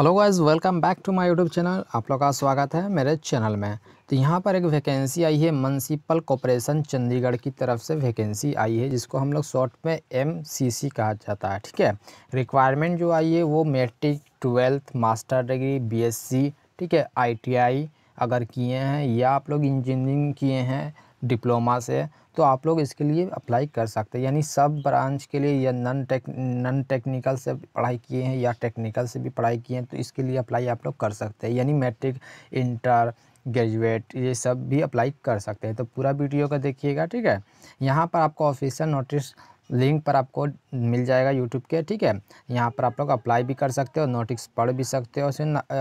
hello guys welcome back to my YouTube channel आप लोग का स्वागत है मेरे चैनल में तो यहाँ पर एक वैकेंसी आई है म्यूनसिपल कॉरपोरेशन चंडीगढ़ की तरफ से वैकेंसी आई है जिसको हम लोग शॉर्ट में एम सी सी कहा जाता है ठीक है रिक्वायरमेंट जो आई है वो मैट्रिक ट्वेल्थ मास्टर डिग्री बी ठीक है आई अगर किए हैं या आप लोग इंजीनियरिंग किए हैं डिप्लोमा से तो आप लोग इसके लिए अप्लाई कर सकते हैं यानी सब ब्रांच के लिए या नन टेक नन टेक्निकल से पढ़ाई किए हैं या टेक्निकल से भी पढ़ाई किए हैं तो इसके लिए अप्लाई आप लोग कर सकते हैं यानी मैट्रिक इंटर ग्रेजुएट ये सब भी अप्लाई कर सकते हैं तो पूरा वीडियो का देखिएगा ठीक है यहाँ पर आपको ऑफिशियल नोटिस लिंक पर आपको मिल जाएगा यूट्यूब के ठीक है यहाँ पर आप लोग अप्लाई भी कर सकते हो नोटिस पढ़ भी सकते हो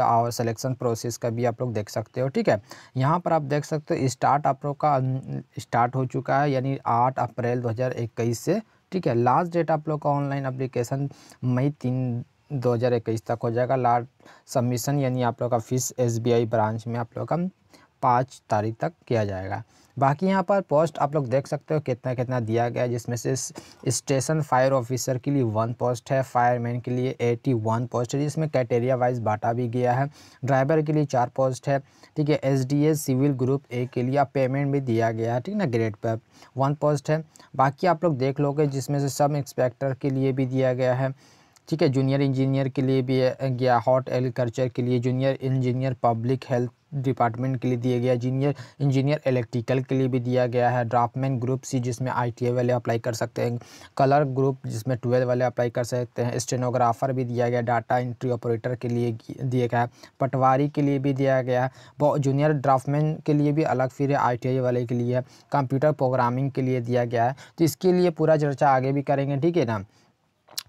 और सिलेक्शन प्रोसेस का भी आप लोग देख सकते हो ठीक है यहाँ पर आप देख सकते हो स्टार्ट आप लोग का स्टार्ट हो चुका है यानी आठ अप्रैल दो से ठीक है लास्ट डेट आप लोग का ऑनलाइन अप्लीकेशन मई तीन 2021 तक हो जाएगा लास्ट सबमिशन यानी आप लोग का फीस एसबीआई ब्रांच में आप लोग का पाँच तारीख तक किया जाएगा बाकी यहाँ पर पोस्ट आप लोग देख सकते हो कितना कितना दिया गया है जिसमें से स्टेशन फायर ऑफिसर के लिए वन पोस्ट है फायरमैन के लिए एटी वन पोस्ट है जिसमें क्राइटेरिया वाइज बांटा भी गया है ड्राइवर के लिए चार पोस्ट है ठीक है एस सिविल ग्रुप ए के लिए पेमेंट भी दिया गया है ठीक ना ग्रेड पर वन पोस्ट है बाकी आप लोग देख लोगे जिसमें से सब इंस्पेक्टर के लिए भी दिया गया है ठीक है जूनियर इंजीनियर के लिए भी गया हॉट एग्रीकल्चर के लिए junior engineer public health department के लिए दिया गया जीनियर इंजीनियर इलेक्ट्रिकल के लिए भी दिया गया है ड्राफ्टमैन ग्रुप सी जिसमें आई वाले अप्लाई कर सकते हैं कलर ग्रुप जिसमें ट्वेल्व वाले अप्लाई कर सकते हैं स्टेनोग्राफर भी दिया गया डाटा एंट्री ऑपरेटर के लिए दिया गया है पटवारी के लिए भी दिया गया है जूनियर ड्राफ्टमैन के लिए भी अलग फिर आई वाले के लिए कंप्यूटर प्रोग्रामिंग के लिए दिया गया है तो इसके लिए पूरा चर्चा आगे भी करेंगे ठीक है ना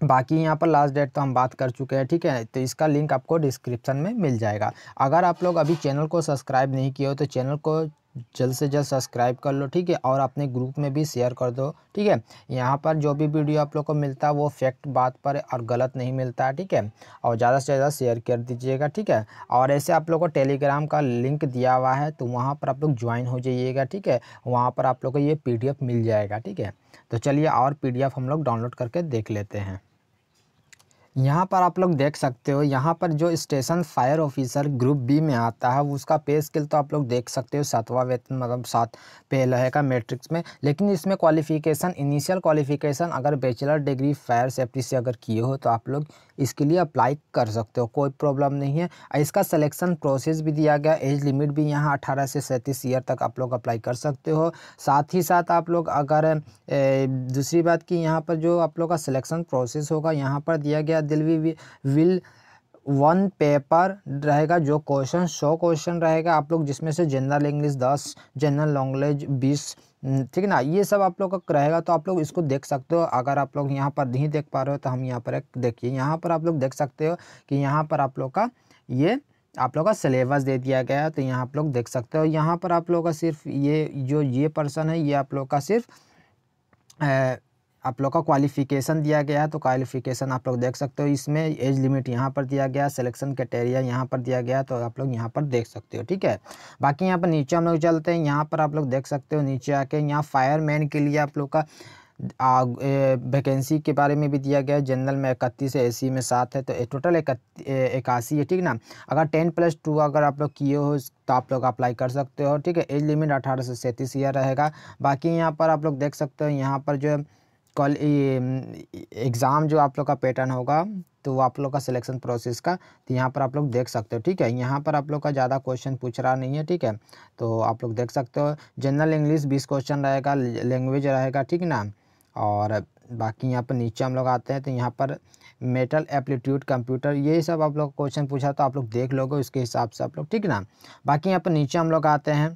बाकी यहाँ पर लास्ट डेट तो हम बात कर चुके हैं ठीक है तो इसका लिंक आपको डिस्क्रिप्शन में मिल जाएगा अगर आप लोग अभी चैनल को सब्सक्राइब नहीं किए हो तो चैनल को जल्द से जल्द सब्सक्राइब कर लो ठीक है और अपने ग्रुप में भी शेयर कर दो ठीक है यहाँ पर जो भी वीडियो आप लोग को मिलता है वो फैक्ट बात पर और गलत नहीं मिलता है ठीक है और ज़्यादा से ज़्यादा शेयर कर दीजिएगा ठीक है और ऐसे आप लोग को टेलीग्राम का लिंक दिया हुआ है तो वहाँ पर आप लोग ज्वाइन हो जाइएगा ठीक है वहाँ पर आप लोग को ये पी मिल जाएगा ठीक है तो चलिए और पी हम लोग डाउनलोड करके देख लेते हैं यहाँ पर आप लोग देख सकते हो यहाँ पर जो station fire officer group B में आता है उसका पे स्किल तो आप लोग देख सकते हो सातवां वेतन मतलब सात पे रहेगा मैट्रिक्स में लेकिन इसमें क्वालिफिकेशन इनिशियल क्वालिफिकेशन अगर बैचलर डिग्री फायर सेफ्टी से अगर किए हो तो आप लोग इसके लिए अप्लाई कर सकते हो कोई प्रॉब्लम नहीं है इसका सलेक्शन प्रोसेस भी दिया गया एज लिमिट भी यहाँ अठारह से सैंतीस ईयर तक आप लोग अप्लाई कर सकते हो साथ ही साथ आप लोग अगर दूसरी बात की यहाँ पर जो आप लोग का सलेक्शन प्रोसेस होगा यहाँ पर दिया गया या दिल वी विल वन पेपर रहेगा जो क्वेश्चन सौ क्वेश्चन रहेगा आप लोग जिसमें से जनरल इंग्लिश दस जनरल नॉलेज बीस ठीक है ना ये सब आप लोग का रहेगा तो आप लोग इसको देख सकते हो अगर आप लोग यहाँ पर नहीं देख पा रहे हो तो हम यहाँ पर एक देखिए यहाँ पर आप लोग देख सकते हो कि यहाँ पर आप लोग का ये आप लोग का सिलेबस दे दिया गया है तो यहाँ आप लोग देख सकते हो यहाँ पर आप लोग का सिर्फ ये जो ये पर्सन है ये आप लोग का सिर्फ आप लोग का क्वालिफिकेशन दिया गया है तो क्वालिफिकेशन आप लोग देख सकते हो इसमें एज लिमिट यहाँ पर दिया गया सिलेक्शन क्राइटेरिया यहाँ पर दिया गया तो आप लोग यहाँ पर देख सकते हो ठीक है बाकी यहाँ पर नीचे हम लोग चलते हैं यहाँ पर आप लोग देख सकते हो नीचे आके यहाँ फायरमैन के लिए आप लोग का वैकेंसी के बारे में भी दिया गया है जनरल में इकतीस है एसी में सात है तो टोटल इक्यासी है ठीक ना अगर टेन प्लस टू अगर आप लोग किए हो तो आप लोग अप्लाई कर सकते हो ठीक है एज लिमिट अठारह से सैंतीस ईयर रहेगा बाकी यहाँ पर आप लोग देख सकते हो यहाँ पर जो कॉल एग्ज़ाम जो आप लोग का पैटर्न होगा तो वो आप लोग का सिलेक्शन प्रोसेस का तो यहाँ पर आप लोग देख सकते हो ठीक है यहाँ पर आप लोग का ज़्यादा क्वेश्चन पूछ रहा नहीं है ठीक है तो आप लोग देख सकते हो जनरल इंग्लिश बीस क्वेश्चन रहेगा लैंग्वेज रहेगा ठीक ना और बाकी यहाँ पर नीचे हम लोग आते हैं तो यहाँ पर मेटल एप्लीट्यूड कंप्यूटर ये सब आप लोग क्वेश्चन पूछा तो आप लोग देख लोगे उसके हिसाब से आप लोग ठीक ना बाकी यहाँ पर नीचे हम लोग आते हैं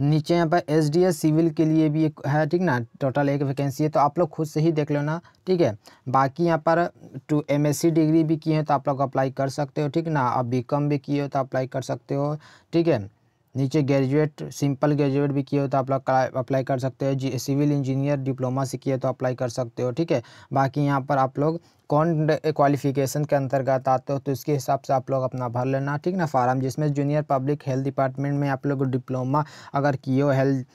नीचे यहाँ पर एस सिविल के लिए भी एक है ठीक ना टोटल एक वैकेंसी है तो आप लोग खुद से ही देख लो ना ठीक है बाकी यहाँ पर टू सी डिग्री भी किए हैं तो आप लोग अप्लाई कर सकते हो ठीक ना अब कॉम भी किए हो तो अप्लाई कर सकते हो ठीक है नीचे ग्रेजुएट सिंपल ग्रेजुएट भी किए हो तो आप लोग अप्लाई कर सकते हो जी सिविल इंजीनियर डिप्लोमा से किए तो अप्लाई कर सकते हो ठीक है बाकी यहाँ पर आप लोग कौन क्वालिफिकेशन के अंतर्गत आते हो तो इसके हिसाब से आप लोग अपना भर लेना ठीक ना फार्म जिसमें जूनियर पब्लिक हेल्थ डिपार्टमेंट में आप लोग डिप्लोमा अगर किए हो हेल्थ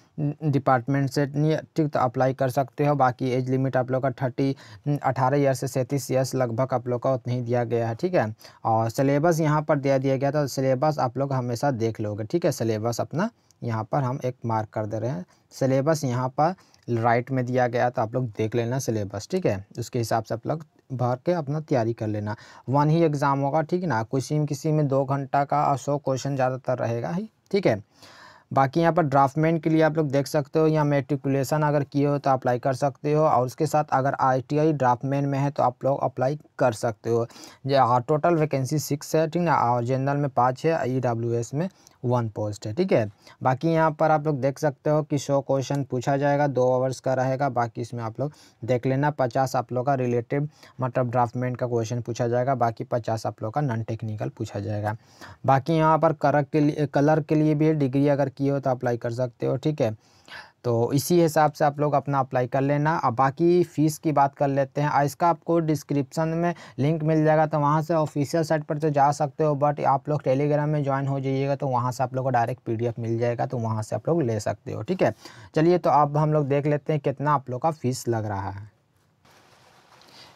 डिपार्टमेंट से ठीक तो अप्लाई कर सकते हो बाकी एज लिमिट आप लोग का थर्टी अठारह ईयर से सैंतीस ईयर्स लगभग आप लोग का उतना ही दिया गया है ठीक है और सिलेबस यहाँ पर दिया दिया गया था सिलेबस तो आप लोग हमेशा देख लोगे ठीक है सिलेबस अपना यहाँ पर हम एक मार्क कर दे रहे हैं सिलेबस यहाँ पर राइट में दिया गया तो आप लोग देख लेना सिलेबस ठीक है उसके हिसाब से आप लोग भर के अपना तैयारी कर लेना वन ही एग्ज़ाम होगा ठीक है ना किसी किसी में दो घंटा का और सौ क्वेश्चन ज़्यादातर रहेगा ही ठीक है बाकी यहाँ पर ड्राफ्टमेंट के लिए आप लोग देख सकते हो या मेट्रिकुलेशन अगर किए हो तो अप्लाई कर सकते हो और उसके साथ अगर आईटीआई ड्राफ्टमेंट में है तो आप लोग अप्लाई कर सकते हो जो टोटल वैकेंसी सिक्स है ठीक ना और जनरल में पाँच है ई e में वन पोस्ट है ठीक है बाकी यहाँ पर आप लोग देख सकते हो कि सौ क्वेश्चन पूछा जाएगा दो आवर्स का रहेगा बाकी इसमें आप लोग देख लेना पचास आप लोग का रिलेटिव मतलब ड्राफ्टमेंट का क्वेश्चन पूछा जाएगा बाकी पचास आप लोग का नॉन टेक्निकल पूछा जाएगा बाकी यहाँ पर करक के लिए कलर के लिए भी डिग्री अगर की किए हो तो अप्लाई कर सकते हो ठीक है तो इसी हिसाब से आप लोग अपना अप्लाई कर लेना अब बाकी फ़ीस की बात कर लेते हैं इसका आपको डिस्क्रिप्शन में लिंक मिल जाएगा तो वहाँ से ऑफिशियल साइट पर तो जा सकते हो बट आप लोग टेलीग्राम में ज्वाइन हो जाइएगा तो वहाँ से आप लोग को डायरेक्ट पीडीएफ मिल जाएगा तो वहाँ से आप लोग ले सकते हो ठीक है चलिए तो अब हम लोग देख लेते हैं कितना आप लोग का फ़ीस लग रहा है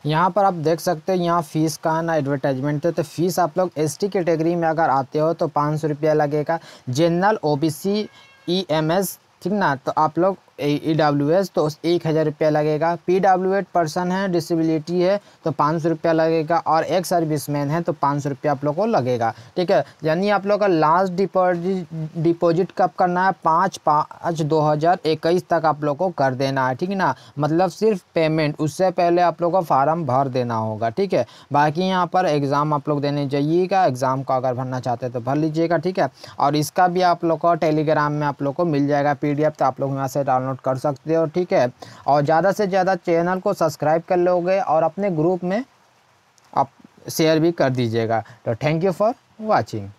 यहाँ पर आप देख सकते हो यहाँ फ़ीस का ना एडवर्टाइजमेंट है तो फ़ीस आप लोग एसटी कैटेगरी में अगर आते हो तो पाँच सौ रुपया लगेगा जनरल ओबीसी ईएमएस ठीक ना तो आप लोग ई डब्ल्यू एस तो एक हज़ार रुपया लगेगा पी डब्ल्यू एड पर्सन है डिसेबिलिटी है तो पाँच सौ रुपया लगेगा और एक सर्विस मैन है तो पाँच सौ रुपया आप लोग को लगेगा ठीक है यानी आप लोग का लास्ट डिपोजिट डिपोजिट कब करना है पाँच पाँच दो हज़ार इक्कीस तक आप लोग को कर देना है ठीक है ना मतलब सिर्फ पेमेंट उससे पहले आप लोग को फार्म भर देना होगा ठीक है बाकी यहाँ पर एग्ज़ाम आप लोग देने जाइएगा एग्ज़ाम को अगर भरना चाहते हैं तो भर लीजिएगा ठीक है और इसका भी आप लोग को टेलीग्राम में आप लोग को मिल जाएगा पी तो आप लोग यहाँ से डाउनलोड डाउनलोड कर सकते हो ठीक है और ज़्यादा से ज़्यादा चैनल को सब्सक्राइब कर लोगे और अपने ग्रुप में आप शेयर भी कर दीजिएगा तो थैंक यू फॉर वॉचिंग